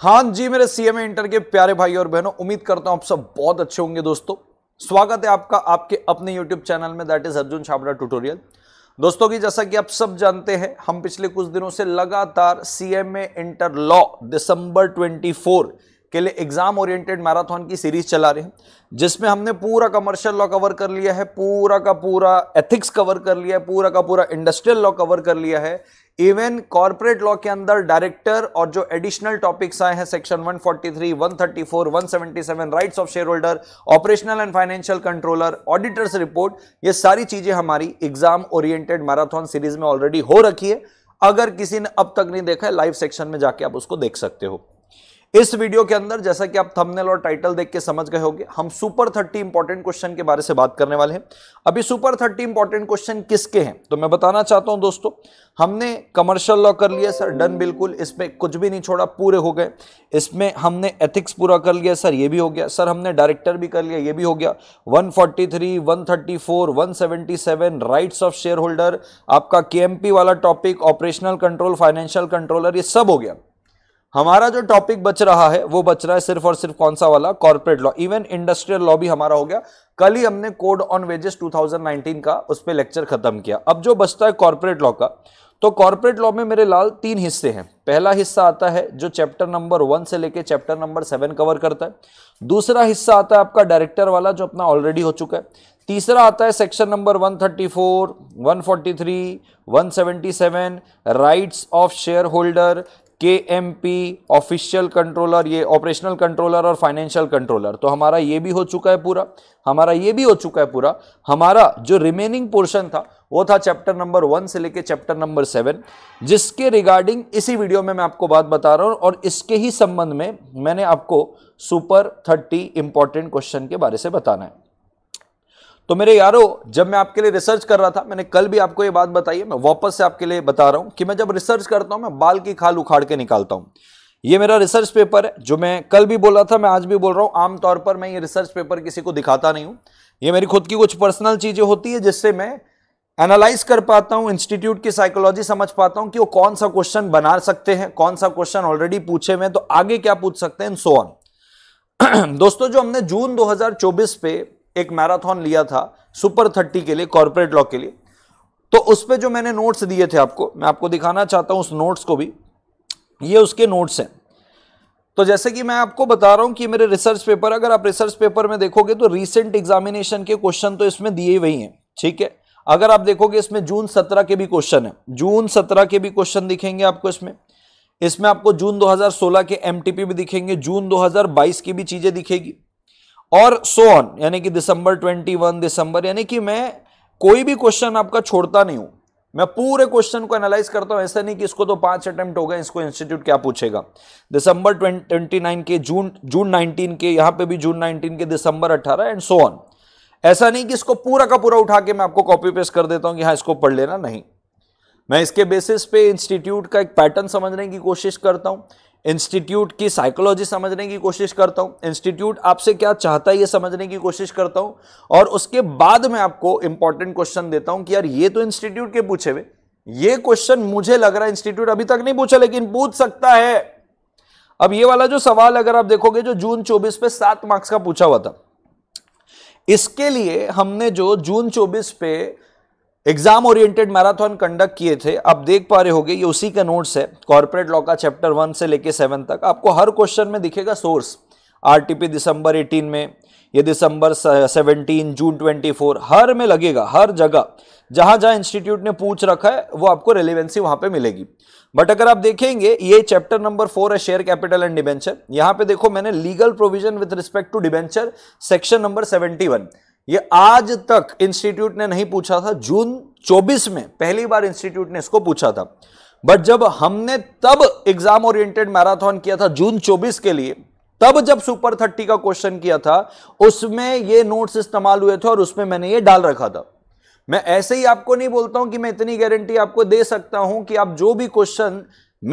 हाँ जी मेरे CMA inter के प्यारे भाई और बहनों उम्मीद करता हूं आप सब बहुत अच्छे होंगे दोस्तों स्वागत है आपका आपके अपने यूट्यूब चैनल में that is Arjun Chhabra tutorial दोस्तों की जैसा कि आप सब जानते हैं हम पिछले कुछ दिनों से लगातार CMA inter law December twenty के लिए एग्ज़ाम ओरिएंटेड मैराथन की सीरीज़ चला रहे हैं जिसमें हमने पूरा कमर्शियल लॉ कवर कर लिया है पूरा का पूरा एथिक्स कवर कर लिया है पूरा का पूरा इंडस्ट्रियल लॉ कवर कर लिया है इवन कॉरपोरेट लॉ के अंदर डायरेक्टर और जो एडिशनल टॉपिक्स आए हैं section 143, 134, 177, rights of share holder operational and financial controller auditors report ये सारी चीजें हमारी एग्जाम ओरिएंटेड मैराथन सीरीज में ऑलरेडी हो रखी है अगर किसी ने अब तक नहीं देखा है लाइव सेक्शन में जाके आप उसको देख सकते हो इस वीडियो के अंदर जैसा कि आप थंबनेल और टाइटल देख के समझ गए होंगे हम सुपर थर्टी इंपॉर्टेंट क्वेश्चन के बारे से बात करने वाले हैं अभी सुपर थर्टी इंपॉर्टेंट क्वेश्चन किसके हैं तो मैं बताना चाहता हूं दोस्तों हमने कमर्शियल लॉ कर लिया सर डन बिल्कुल इसमें कुछ भी नहीं छोड़ा पूरे हो गए इसमें हमने एथिक्स पूरा कर लिया सर ये भी हो गया सर हमने डायरेक्टर भी कर लिया ये भी हो गया 143, 134, 177 राइट्स ऑफ शेयर होल्डर आपका केएमपी वाला topic operational control financial controller ये सब हो गया हमारा जो टॉपिक बच रहा है वो बच रहा है सिर्फ और सिर्फ कौन सा वाला corporate law even industrial law भी हमारा हो गया कल ही हमने कोड ऑन वेजेस 2019 का उस पर लेक्चर खत्म किया अब जो बचता है कॉर्पोरेट लॉ का तो कॉर्पोरेट लॉ में मेरे लाल तीन हिस्से हैं पहला हिस्सा आता है जो चैप्टर नंबर वन से लेकर चैप्टर नंबर सेवन कवर करता है दूसरा हिस्सा आता है आपका डायरेक्टर वाला जो अपना ऑलरेडी हो चुका है तीसरा आता है section number 134, 143, 177 rights of share holder K M P official controller ये ऑपरेशनल कंट्रोलर और फाइनेंशियल कंट्रोलर तो हमारा ये भी हो चुका है पूरा हमारा ये भी हो चुका है पूरा हमारा जो रिमेनिंग पोर्शन था वो था चैप्टर नंबर वन से लेके चैप्टर नंबर सेवन जिसके रिगार्डिंग इसी वीडियो में मैं आपको बात बता रहा हूँ और इसके ही संबंध में मैंने आपको सुपर थर्टी इंपॉर्टेंट क्वेश्चन के बारे से बताना है तो मेरे यारो जब मैं आपके लिए रिसर्च कर रहा था मैंने कल भी आपको ये बात बताई है मैं वापस से आपके लिए बता रहा हूं कि मैं जब रिसर्च करता हूं मैं बाल की खाल उखाड़ के निकालता हूं ये मेरा रिसर्च पेपर है जो मैं कल भी बोला था मैं आज भी बोल रहा हूं आमतौर पर मैं ये रिसर्च पेपर किसी को दिखाता नहीं हूं ये मेरी खुद की कुछ पर्सनल चीज़ें होती है जिससे मैं एनालाइज कर पाता हूं इंस्टीट्यूट की साइकोलॉजी समझ पाता हूं कि वो कौन सा क्वेश्चन बना सकते हैं कौन सा क्वेश्चन ऑलरेडी पूछे हुए हैं तो आगे क्या पूछ सकते हैं एंड सो ऑन दोस्तों जो हमने जून 2024 पे एक मैराथन लिया था सुपर थर्टी के लिए कॉर्पोरेट लॉ के लिए तो उस पर जो मैंने नोट्स दिए थे आपको मैं आपको दिखाना चाहता हूं उस नोट्स को भी ये उसके नोट्स हैं तो जैसे कि मैं आपको बता रहा हूं कि मेरे रिसर्च पेपर अगर आप रिसर्च पेपर में देखोगे तो रीसेंट एग्जामिनेशन के क्वेश्चन तो इसमें दिए वही हैं ठीक है अगर आप देखोगे इसमें जून सत्रह के भी क्वेश्चन है जून सत्रह के भी क्वेश्चन दिखेंगे आपको इसमें इसमें आपको जून 2016 के एमटीपी भी दिखेंगे जून 2022 की भी चीजें दिखेगी और सो ऑन यानी कि दिसंबर 21 दिसंबर यानी कि मैं कोई भी क्वेश्चन आपका छोड़ता नहीं हूं मैं पूरे क्वेश्चन को एनालाइज करता हूं ऐसा नहीं कि इसको तो पांच अटेम्प्ट हो गए इसको इंस्टीट्यूट क्या पूछेगा दिसंबर ट्वेंटी नाइन के जून जून नाइनटीन के यहां पे भी जून नाइनटीन के दिसंबर अट्ठारह एंड सो ऑन ऐसा नहीं कि इसको पूरा का पूरा उठा के मैं आपको कॉपी पेस्ट कर देता हूं कि हाँ इसको पढ़ लेना नहीं मैं इसके बेसिस पे इंस्टीट्यूट का एक पैटर्न समझने की कोशिश करता हूं इंस्टीट्यूट की साइकोलॉजी समझने की कोशिश करता हूं इंस्टीट्यूट आपसे क्या चाहता है ये समझने की कोशिश करता हूं और उसके बाद मैं आपको इंपॉर्टेंट क्वेश्चन देता हूं कि यार ये तो इंस्टीट्यूट के पूछे हुए ये क्वेश्चन मुझे लग रहा है इंस्टीट्यूट अभी तक नहीं पूछा लेकिन पूछ सकता है अब ये वाला जो सवाल अगर आप देखोगे जो जून चौबीस पे सात मार्क्स का पूछा हुआ था इसके लिए हमने जो जून चौबीस पे एग्जाम ओरिएंटेड मैराथन कंडक्ट किए थे आप देख पा रहे होगे ये उसी का नोट्स है कॉर्पोरेट लॉ का चैप्टर वन से लेके सेवन तक आपको हर क्वेश्चन में दिखेगा सोर्स आरटीपी दिसंबर 18 में ये दिसंबर 17 जून 24 हर में लगेगा हर जगह जहां जहां इंस्टीट्यूट ने पूछ रखा है वो आपको रेलिवेंसी वहां पे मिलेगी बट अगर आप देखेंगे ये चैप्टर नंबर फोर है शेयर कैपिटल एंड डिबेंचर यहां पे देखो मैंने legal provision with respect to debenture section number one ये आज तक इंस्टीट्यूट ने नहीं पूछा था जून 24 में पहली बार इंस्टीट्यूट ने इसको पूछा था बट जब हमने तब एग्जाम ओरिएंटेड मैराथन किया था जून 24 के लिए तब जब सुपर थर्टी का क्वेश्चन किया था उसमें ये नोट्स इस्तेमाल हुए थे और उसमें मैंने ये डाल रखा था मैं ऐसे ही आपको नहीं बोलता हूं कि मैं इतनी गारंटी आपको दे सकता हूं कि आप जो भी क्वेश्चन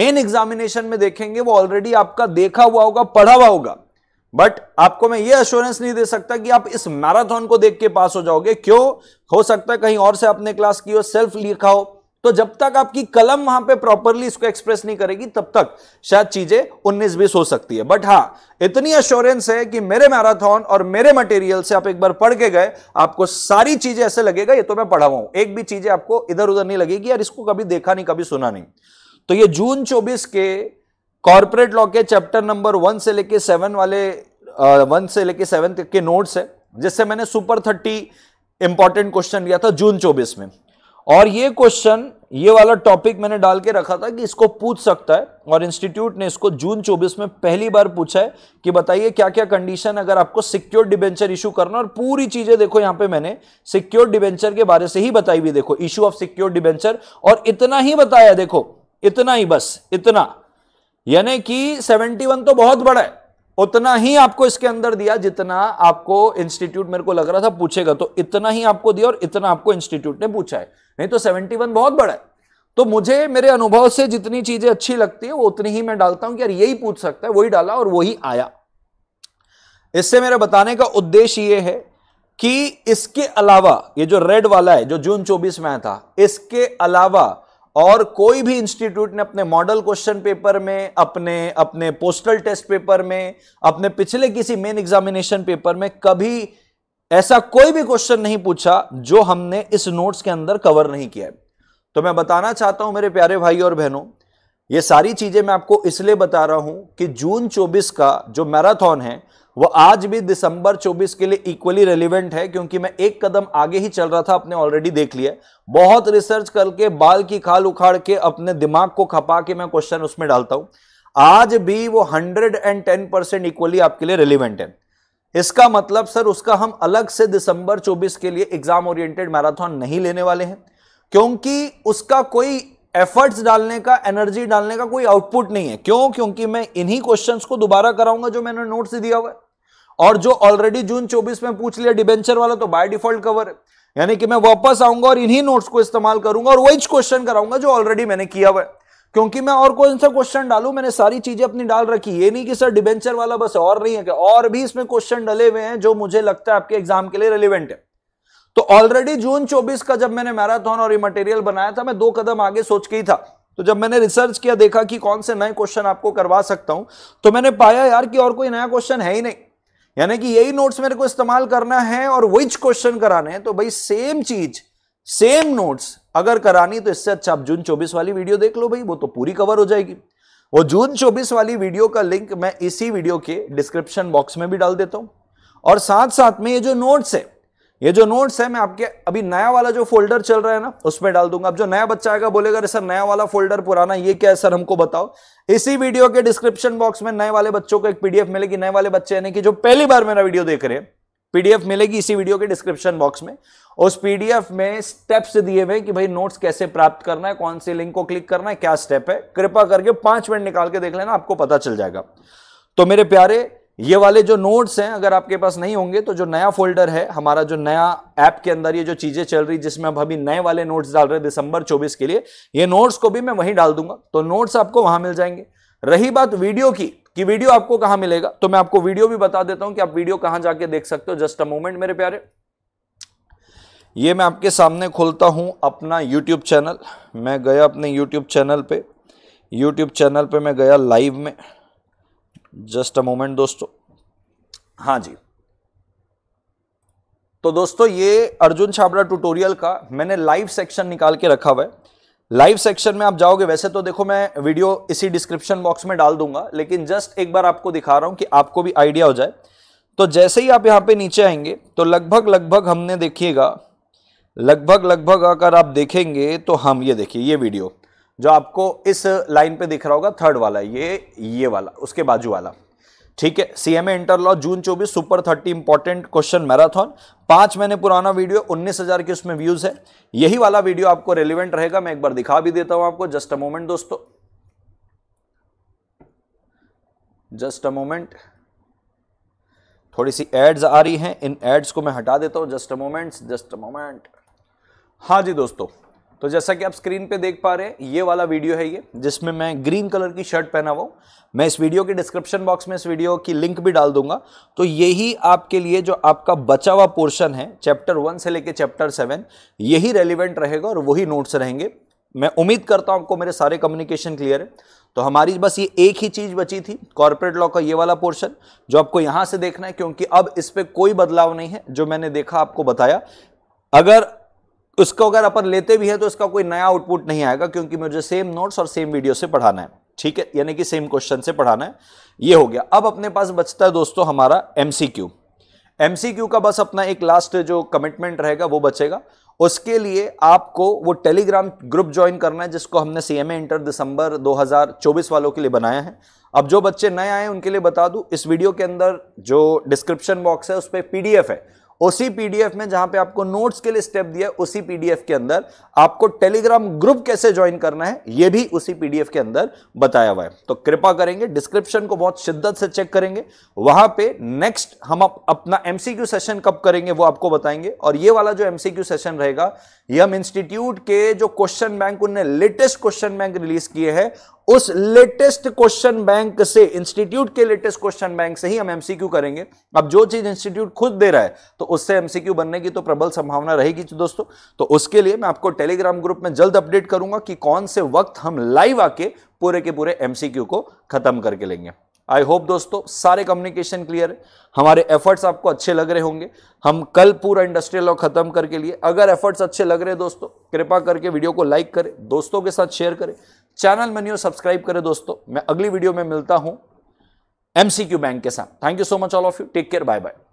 मेन एग्जामिनेशन में देखेंगे वो ऑलरेडी आपका देखा हुआ होगा पढ़ा हुआ होगा बट आपको मैं ये अश्योरेंस नहीं दे सकता कि आप इस मैराथन को देख के पास हो जाओगे क्यों हो सकता है कहीं और से आपने क्लास की हो सेल्फ लिखा हो तो जब तक आपकी कलम वहां पे प्रॉपरली इसको एक्सप्रेस नहीं करेगी तब तक शायद चीजें उन्नीस बीस हो सकती है बट हां इतनी अश्योरेंस है कि मेरे मैराथन और मेरे मटेरियल से आप एक बार पढ़ के गए आपको सारी चीजें ऐसे लगेगा ये तो मैं पढ़ा हुआ एक भी चीजें आपको इधर उधर नहीं लगेगी यार इसको कभी देखा नहीं कभी सुना नहीं तो ये जून चौबीस के कॉर्पोरेट लॉ के चैप्टर नंबर वन से लेके सेवन वाले वन से लेके सेवन तक के नोट्स है जिससे मैंने सुपर थर्टी इंपॉर्टेंट क्वेश्चन लिया था जून चौबीस में और ये क्वेश्चन ये वाला टॉपिक मैंने डाल के रखा था कि इसको पूछ सकता है और इंस्टीट्यूट ने इसको जून 24 में पहली बार पूछा है कि बताइए क्या क्या कंडीशन अगर आपको सिक्योर डिबेंचर इशू करना और पूरी चीजें देखो यहां पे मैंने सिक्योर डिबेंचर के बारे से ही बताई हुई देखो इशू ऑफ सिक्योर डिबेंचर और इतना ही बताया देखो इतना ही बस इतना यानी कि 71 तो बहुत बड़ा है उतना ही आपको इसके अंदर दिया जितना आपको इंस्टीट्यूट मेरे को लग रहा था पूछेगा तो इतना ही आपको दिया और इतना आपको इंस्टीट्यूट ने पूछा है नहीं तो 71 बहुत बड़ा है तो मुझे मेरे अनुभव से जितनी चीजें अच्छी लगती है वो उतनी ही मैं डालता हूं कि यार यही पूछ सकता है वही डाला और वही आया इससे मेरा बताने का उद्देश्य यह है कि इसके अलावा ये जो रेड वाला है जो जून 24 में आया था इसके अलावा और कोई भी इंस्टीट्यूट ने अपने मॉडल क्वेश्चन पेपर में अपने अपने पोस्टल टेस्ट पेपर में अपने पिछले किसी मेन एग्जामिनेशन पेपर में कभी ऐसा कोई भी क्वेश्चन नहीं पूछा जो हमने इस नोट्स के अंदर कवर नहीं किया है तो मैं बताना चाहता हूं मेरे प्यारे भाई और बहनों ये सारी चीजें मैं आपको इसलिए बता रहा हूं कि जून 24 का जो मैराथन है वो आज भी दिसंबर 24 के लिए इक्वली रेलिवेंट है क्योंकि मैं एक कदम आगे ही चल रहा था अपने ऑलरेडी देख लिया बहुत रिसर्च करके बाल की खाल उखाड़ के अपने दिमाग को खपा के मैं क्वेश्चन उसमें डालता हूं आज भी वो 110 परसेंट इक्वली आपके लिए रेलिवेंट है इसका मतलब सर उसका हम अलग से दिसंबर चौबीस के लिए एग्जाम ओरिएंटेड मैराथन नहीं लेने वाले हैं क्योंकि उसका कोई एफर्ट्स डालने का एनर्जी डालने का कोई आउटपुट नहीं है क्यों क्योंकि मैं इन्हीं क्वेश्चंस को दोबारा कराऊंगा जो मैंने नोट्स दिया हुआ है और जो ऑलरेडी जून 24 में पूछ लिया डिबेंचर वाला तो बाय डिफॉल्ट कवर है यानी कि मैं वापस आऊंगा और इन्हीं नोट्स को इस्तेमाल करूंगा और वही क्वेश्चन कराऊंगा जो ऑलरेडी मैंने किया हुआ है क्योंकि मैं और कौन सा क्वेश्चन डालू मैंने सारी चीजें अपनी डाल रखी ये नहीं कि सर डिबेंचर वाला बस और नहीं है क्या और भी इसमें क्वेश्चन डले हुए हैं जो मुझे लगता है आपके एग्जाम के लिए रेलिवेंट है तो ऑलरेडी जून 24 का जब मैंने मैराथन और ये मटेरियल बनाया था मैं दो कदम आगे सोच के ही था तो जब मैंने रिसर्च किया देखा कि कौन से नए क्वेश्चन आपको करवा सकता हूं तो मैंने पाया यार कि और कोई नया क्वेश्चन है ही नहीं यानी कि यही नोट्स मेरे को इस्तेमाल करना है और विच क्वेश्चन कराने हैं तो भाई सेम चीज सेम नोट्स अगर करानी तो इससे अच्छा आप जून चौबीस वाली वीडियो देख लो भाई वो तो पूरी कवर हो जाएगी वो जून चौबीस वाली वीडियो का लिंक मैं इसी वीडियो के डिस्क्रिप्शन बॉक्स में भी डाल देता हूं और साथ साथ में ये जो नोट्स है ये जो नोट्स है मैं आपके अभी नया वाला जो फोल्डर चल रहा है ना उसमें डाल दूंगा अब जो नया बच्चा आएगा बोलेगा अरे सर नया वाला फोल्डर पुराना ये क्या है सर हमको बताओ इसी वीडियो के डिस्क्रिप्शन बॉक्स में नए वाले बच्चों को एक पीडीएफ मिलेगी नए वाले बच्चे यानी कि जो पहली बार मेरा वीडियो देख रहे हैं पीडीएफ मिलेगी इसी वीडियो के डिस्क्रिप्शन बॉक्स में उस पीडीएफ में स्टेप्स दिए हुए कि भाई नोट्स कैसे प्राप्त करना है कौन से लिंक को क्लिक करना है क्या स्टेप है कृपा करके पांच मिनट निकाल के देख लेना आपको पता चल जाएगा तो मेरे प्यारे ये वाले जो नोट्स हैं अगर आपके पास नहीं होंगे तो जो नया फोल्डर है हमारा जो नया ऐप के अंदर ये जो चीज़ें चल रही जिसमें अब अभी नए वाले नोट्स डाल रहे हैं दिसंबर 24 के लिए ये नोट्स को भी मैं वहीं डाल दूंगा तो नोट्स आपको वहां मिल जाएंगे रही बात वीडियो की कि वीडियो आपको कहां मिलेगा तो मैं आपको वीडियो भी बता देता हूं कि आप वीडियो कहां जाके देख सकते हो जस्ट अ मोमेंट मेरे प्यारे ये मैं आपके सामने खोलता हूं अपना यूट्यूब चैनल मैं गया अपने यूट्यूब चैनल पर यूट्यूब चैनल पर मैं गया लाइव में जस्ट अ मोमेंट दोस्तों हाँ जी तो दोस्तों ये अर्जुन छाबड़ा ट्यूटोरियल का मैंने लाइव सेक्शन निकाल के रखा हुआ है लाइव सेक्शन में आप जाओगे वैसे तो देखो मैं वीडियो इसी डिस्क्रिप्शन बॉक्स में डाल दूंगा लेकिन जस्ट एक बार आपको दिखा रहा हूं कि आपको भी आइडिया हो जाए तो जैसे ही आप यहां पे नीचे आएंगे तो लगभग लगभग हमने देखिएगा लगभग लगभग अगर आप देखेंगे तो हम ये देखिए ये वीडियो जो आपको इस लाइन पे दिख रहा होगा थर्ड वाला ये ये वाला उसके बाजू वाला ठीक है CMA inter law June 24 super 30 important question marathon पांच महीने पुराना वीडियो 19000 के उसमें व्यूज है यही वाला वीडियो आपको रेलिवेंट रहेगा मैं एक बार दिखा भी देता हूं आपको जस्ट अ मोमेंट दोस्तों जस्ट अ मोमेंट थोड़ी सी एड्स आ रही हैं इन एड्स को मैं हटा देता हूं just a moment just a moment हाँ जी दोस्तों तो जैसा कि आप स्क्रीन पे देख पा रहे हैं ये वाला वीडियो है ये जिसमें मैं ग्रीन कलर की शर्ट पहना हुआ मैं इस वीडियो के डिस्क्रिप्शन बॉक्स में इस वीडियो की लिंक भी डाल दूंगा तो यही आपके लिए जो आपका बचा हुआ पोर्शन है चैप्टर वन से लेकर चैप्टर सेवन यही रेलिवेंट रहेगा और वही नोट्स रहेंगे मैं उम्मीद करता हूँ आपको मेरे सारे कम्युनिकेशन क्लियर है तो हमारी बस ये एक ही चीज़ बची थी कॉर्पोरेट लॉ का ये वाला पोर्शन जो आपको यहां से देखना है क्योंकि अब इस पर कोई बदलाव नहीं है जो मैंने देखा आपको बताया अगर उसको अगर अपन लेते भी है तो इसका कोई नया आउटपुट नहीं आएगा क्योंकि मुझे सेम नोट्स और सेम वीडियो से पढ़ाना है ठीक है यानी कि सेम क्वेश्चन से पढ़ाना है ये हो गया अब अपने पास बचता है दोस्तों हमारा एमसीक्यू एमसीक्यू का बस अपना एक लास्ट जो कमिटमेंट रहेगा वो बचेगा उसके लिए आपको वो टेलीग्राम ग्रुप ज्वाइन करना है जिसको हमने सी इंटर दिसंबर 2024 वालों के लिए बनाया है अब जो बच्चे नए आए उनके लिए बता दूं इस वीडियो के अंदर जो डिस्क्रिप्शन बॉक्स है उस पर पीडीएफ है उसी पीडीएफ में जहां पे आपको नोट्स के लिए स्टेप दिया है उसी पीडीएफ के अंदर आपको टेलीग्राम ग्रुप कैसे ज्वाइन करना है ये भी उसी पीडीएफ के अंदर बताया हुआ है तो कृपा करेंगे डिस्क्रिप्शन को बहुत शिद्दत से चेक करेंगे वहां पे नेक्स्ट हम अप, अपना एमसीक्यू सेशन कब करेंगे वो आपको बताएंगे और ये वाला जो एमसीक्यू सेशन रहेगा यम इंस्टीट्यूट के जो क्वेश्चन बैंक उनने लेटेस्ट क्वेश्चन बैंक रिलीज किए हैं उस लेटेस्ट क्वेश्चन बैंक से इंस्टीट्यूट के लेटेस्ट क्वेश्चन बैंक से ही हम एमसीक्यू करेंगे अब जो चीज इंस्टीट्यूट खुद दे रहा है तो उससे एमसीक्यू बनने की तो प्रबल संभावना रहेगी दोस्तों तो उसके लिए मैं आपको टेलीग्राम ग्रुप में जल्द अपडेट करूंगा कि कौन से वक्त हम लाइव आके पूरे के पूरे एमसीक्यू को खत्म करके लेंगे आई होप दोस्तों सारे कम्युनिकेशन क्लियर है हमारे एफर्ट्स आपको अच्छे लग रहे होंगे हम कल पूरा इंडस्ट्रियल लॉ खत्म करके लिए अगर एफर्ट्स अच्छे लग रहे हैं दोस्तों कृपा करके वीडियो को लाइक करें दोस्तों के साथ शेयर करें चैनल मेन्यू सब्सक्राइब करें दोस्तों मैं अगली वीडियो में मिलता हूं एमसीक्यू बैंक के साथ thank you so much all of you take care bye bye